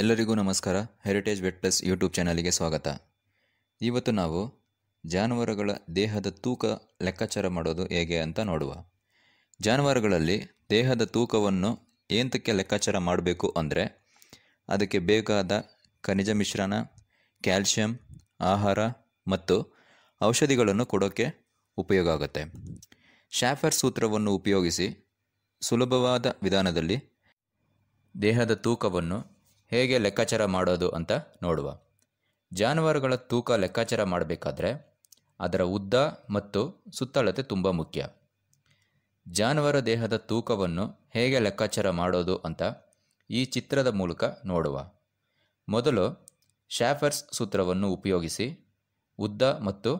ಎಲ್ಲರಿಗೂ ನಮಸ್ಕಾರ Heritage Vet Plus YouTube ಚಾನಲಿಗೆ ಸ್ವಾಗತ ಇವತ್ತು ನಾವು ಜಾನುವಾರುಗಳ ದೇಹದ ತೂಕ ಲೆಕ್ಕಾಚಾರ ಮಾಡೋದು ಹೇಗೆ ಅಂತ ನೋಡುವ ಜಾನುವಾರುಗಳಲ್ಲಿ ದೇಹದ ತೂಕವನ್ನು ಏಂತಕ್ಕೆ ಲೆಕ್ಕಾಚಾರ ಮಾಡಬೇಕು ಅಂದರೆ ಅದಕ್ಕೆ ಬೇಕಾದ ಖನಿಜ ಮಿಶ್ರಣ ಕ್ಯಾಲ್ಶಿಯಂ ಆಹಾರ ಮತ್ತು ಔಷಧಿಗಳನ್ನು ಕೊಡೋಕ್ಕೆ ಉಪಯೋಗ ಆಗುತ್ತೆ ಶಾಫರ್ ಸೂತ್ರವನ್ನು ಉಪಯೋಗಿಸಿ ಸುಲಭವಾದ ವಿಧಾನದಲ್ಲಿ ದೇಹದ ತೂಕವನ್ನು ಹೇಗೆ ಲೆಕ್ಕಾಚಾರ ಮಾಡೋದು ಅಂತ ನೋಡುವ ಜಾನುವಾರುಗಳ ತೂಕ ಲೆಕ್ಕಾಚಾರ ಮಾಡಬೇಕಾದ್ರೆ ಅದರ ಉದ್ದ ಮತ್ತು ಸುತ್ತಳತೆ ತುಂಬ ಮುಖ್ಯ ಜಾನುವಾರು ದೇಹದ ತೂಕವನ್ನು ಹೇಗೆ ಲೆಕ್ಕಾಚಾರ ಮಾಡೋದು ಅಂತ ಈ ಚಿತ್ರದ ಮೂಲಕ ನೋಡುವ ಮೊದಲು ಶಾಫರ್ಸ್ ಸೂತ್ರವನ್ನು ಉಪಯೋಗಿಸಿ ಉದ್ದ ಮತ್ತು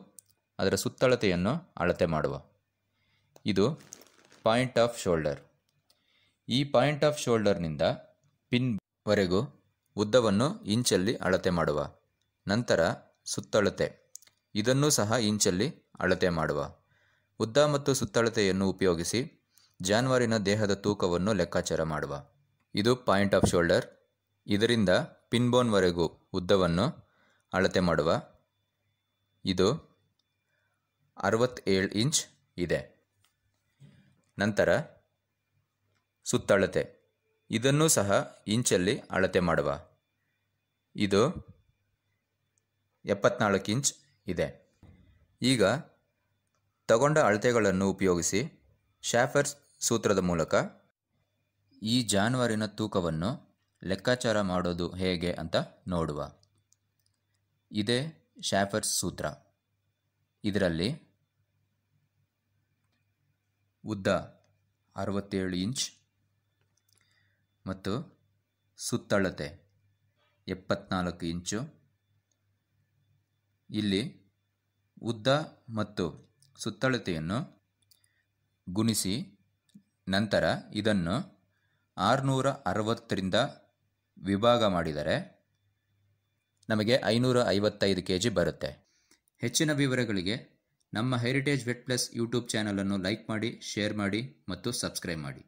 ಅದರ ಸುತ್ತಳತೆಯನ್ನು ಅಳತೆ ಮಾಡುವ ಇದು ಪಾಯಿಂಟ್ ಆಫ್ ಶೋಲ್ಡರ್ ಈ ಪಾಯಿಂಟ್ ಆಫ್ ಶೋಲ್ಡರ್ನಿಂದ ಪಿನ್ ವರೆಗೂ ಉದ್ದವನ್ನು ಇಂಚಲ್ಲಿ ಅಳತೆ ಮಾಡುವ ನಂತರ ಸುತ್ತಳತೆ ಇದನ್ನೂ ಸಹ ಇಂಚಲ್ಲಿ ಅಳತೆ ಮಾಡುವ ಉದ್ದ ಮತ್ತು ಸುತ್ತಳತೆಯನ್ನು ಉಪಯೋಗಿಸಿ ಜಾನುವಾರಿನ ದೇಹದ ತೂಕವನ್ನು ಲೆಕ್ಕಾಚಾರ ಮಾಡುವ ಇದು ಪಾಯಿಂಟ್ ಆಫ್ ಶೋಲ್ಡರ್ ಇದರಿಂದ ಪಿನ್ಬೋನ್ವರೆಗೂ ಉದ್ದವನ್ನು ಅಳತೆ ಮಾಡುವ ಇದು ಅರವತ್ತೇಳು ಇಂಚ್ ಇದೆ ನಂತರ ಸುತ್ತಳತೆ ಇದನ್ನೂ ಸಹ ಇಂಚಲ್ಲಿ ಅಳತೆ ಮಾಡುವ ಇದು ಎಪ್ಪತ್ನಾಲ್ಕು ಇಂಚ್ ಇದೆ ಈಗ ತಗೊಂಡ ಅಳತೆಗಳನ್ನು ಉಪಯೋಗಿಸಿ ಶಾಫರ್ಸ್ ಸೂತ್ರದ ಮೂಲಕ ಈ ಜಾನುವಾರಿನ ತೂಕವನ್ನು ಲೆಕ್ಕಾಚಾರ ಮಾಡೋದು ಹೇಗೆ ಅಂತ ನೋಡುವ ಇದೇ ಶಾಫರ್ಸ್ ಸೂತ್ರ ಇದರಲ್ಲಿ ಉದ್ದ ಅರವತ್ತೇಳು ಇಂಚ್ ಮತ್ತು ಸುತ್ತಳತೆ ಎಪ್ಪತ್ನಾಲ್ಕು ಇಂಚು ಇಲ್ಲಿ ಉದ್ದ ಮತ್ತು ಸುತ್ತಳತೆಯನ್ನು ಗುಣಿಸಿ ನಂತರ ಇದನ್ನು ಆರುನೂರ ಅರವತ್ತರಿಂದ ವಿಭಾಗ ಮಾಡಿದರೆ ನಮಗೆ ಐನೂರ ಐವತ್ತೈದು ಕೆ ಜಿ ಬರುತ್ತೆ ಹೆಚ್ಚಿನ ವಿವರಗಳಿಗೆ ನಮ್ಮ ಹೆರಿಟೇಜ್ ವೆಟ್ ಪ್ಲಸ್ ಯೂಟ್ಯೂಬ್ ಚಾನಲನ್ನು ಲೈಕ್ ಮಾಡಿ ಶೇರ್ ಮಾಡಿ ಮತ್ತು ಸಬ್ಸ್ಕ್ರೈಬ್ ಮಾಡಿ